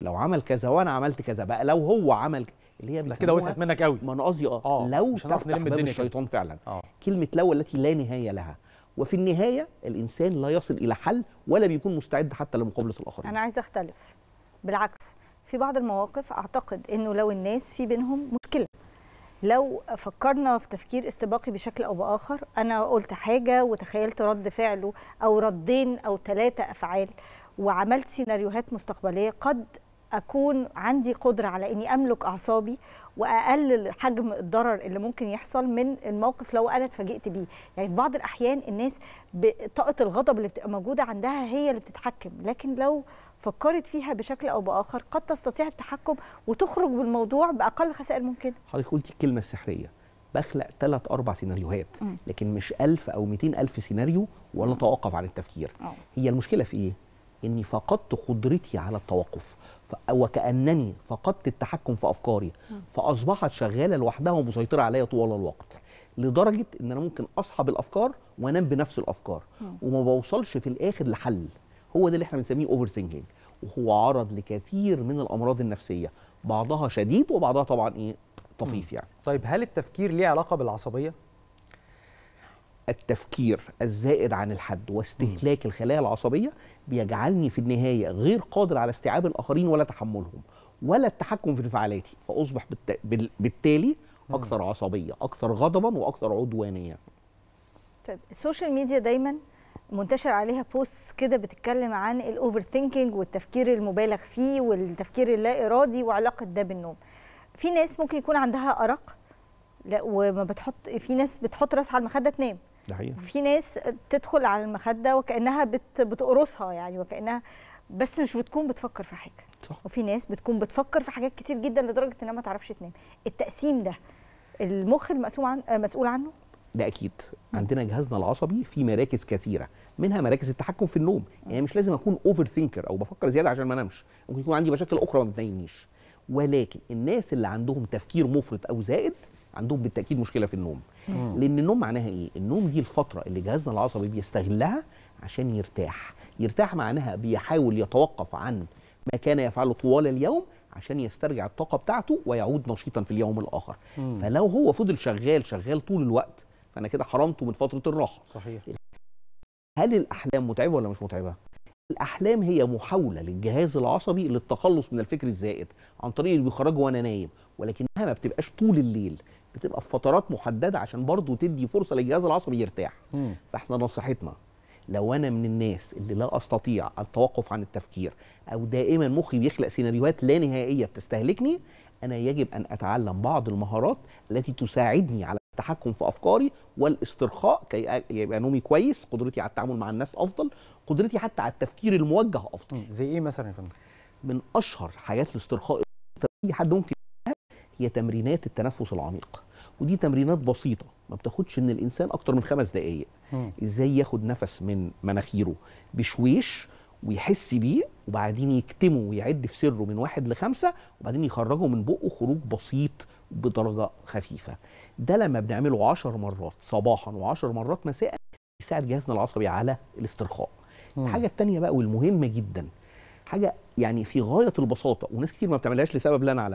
لو عمل كذا وانا عملت كذا بقى لو هو عمل اللي هي كده وسعت منك قوي ما انا قصدي اه, آه، لو تفتح باب الشيطان فعلا آه. كلمه لو التي لا نهايه لها وفي النهايه الانسان لا يصل الى حل ولا بيكون مستعد حتى لمقابله الاخرين انا عايزه اختلف بالعكس في بعض المواقف اعتقد انه لو الناس في بينهم مشكله لو فكرنا في تفكير استباقي بشكل او باخر انا قلت حاجه وتخيلت رد فعله او ردين او ثلاثه افعال وعملت سيناريوهات مستقبليه قد اكون عندي قدره على اني املك اعصابي واقلل حجم الضرر اللي ممكن يحصل من الموقف لو انا اتفاجئت بيه يعني في بعض الاحيان الناس طاقه الغضب اللي بتبقى موجوده عندها هي اللي بتتحكم لكن لو فكرت فيها بشكل او باخر قد تستطيع التحكم وتخرج بالموضوع باقل خسائر ممكن حضرتك قلتي الكلمه السحريه بخلق ثلاث اربع سيناريوهات م. لكن مش ألف او ميتين الف سيناريو ولا اتوقف عن التفكير هي المشكله في ايه اني فقدت قدرتي على التوقف وكأنني فقدت التحكم في أفكاري فأصبحت شغالة لوحدها ومسيطرة عليا طوال الوقت لدرجة إن أنا ممكن أصحى بالأفكار وأنام بنفس الأفكار وما بوصلش في الآخر لحل هو ده اللي احنا بنسميه أوفر ثينكينج وهو عرض لكثير من الأمراض النفسية بعضها شديد وبعضها طبعا إيه طفيف يعني طيب هل التفكير ليه علاقة بالعصبية؟ التفكير الزائد عن الحد واستهلاك الخلايا العصبيه بيجعلني في النهايه غير قادر على استيعاب الاخرين ولا تحملهم ولا التحكم في انفعالاتي فاصبح بالتالي اكثر عصبيه اكثر غضبا واكثر عدوانيه طيب السوشيال ميديا دايما منتشر عليها بوست كده بتتكلم عن الاوفر ثينكينج والتفكير المبالغ فيه والتفكير اللا ارادي وعلاقه ده بالنوم في ناس ممكن يكون عندها ارق لا وما بتحط في ناس بتحط راسها على المخده تنام ده في ناس بتدخل على المخده وكانها بت بتقرصها يعني وكانها بس مش بتكون بتفكر في حاجه صح. وفي ناس بتكون بتفكر في حاجات كتير جدا لدرجه انها ما تعرفش تنام التقسيم ده المخ المسؤول عن آه، مسؤول عنه ده اكيد عندنا جهازنا العصبي في مراكز كثيره منها مراكز التحكم في النوم آه. يعني مش لازم اكون اوفر ثينكر او بفكر زياده عشان ما انامش ممكن يكون عندي مشاكل اخرى ما بتنيمنيش ولكن الناس اللي عندهم تفكير مفرط او زائد عندهم بالتاكيد مشكله في النوم مم. لان النوم معناها ايه النوم دي الفتره اللي جهازنا العصبي بيستغلها عشان يرتاح يرتاح معناها بيحاول يتوقف عن ما كان يفعله طوال اليوم عشان يسترجع الطاقه بتاعته ويعود نشيطا في اليوم الاخر مم. فلو هو فضل شغال شغال طول الوقت فانا كده حرمته من فتره الراحه صحيح هل الاحلام متعبه ولا مش متعبه الاحلام هي محاوله للجهاز العصبي للتخلص من الفكر الزائد عن طريق اللي بيخرجه وانا نايم ولكنها ما بتبقاش طول الليل بتبقى في فترات محدده عشان برضه تدي فرصه للجهاز العصبي يرتاح فاحنا نصيحتنا لو انا من الناس اللي لا استطيع التوقف عن التفكير او دائما مخي بيخلق سيناريوهات لا نهائيه بتستهلكني انا يجب ان اتعلم بعض المهارات التي تساعدني على التحكم في افكاري والاسترخاء كي يبقى نومي كويس قدرتي على التعامل مع الناس افضل قدرتي حتى على التفكير الموجه افضل زي ايه مثلا يا فندم من اشهر حاجات الاسترخاء اي حد ممكن هي تمرينات التنفس العميق ودي تمرينات بسيطه ما بتاخدش من الانسان اكتر من خمس دقائق ازاي ياخد نفس من مناخيره بشويش ويحس بيه وبعدين يكتمه ويعد في سره من واحد لخمسه وبعدين يخرجه من بقه خروج بسيط بدرجه خفيفه ده لما بنعمله 10 مرات صباحا و10 مرات مساء يساعد جهازنا العصبي على الاسترخاء الحاجه الثانيه بقى والمهمه جدا حاجه يعني في غايه البساطه وناس كتير ما بتعملهاش لسبب لا أنا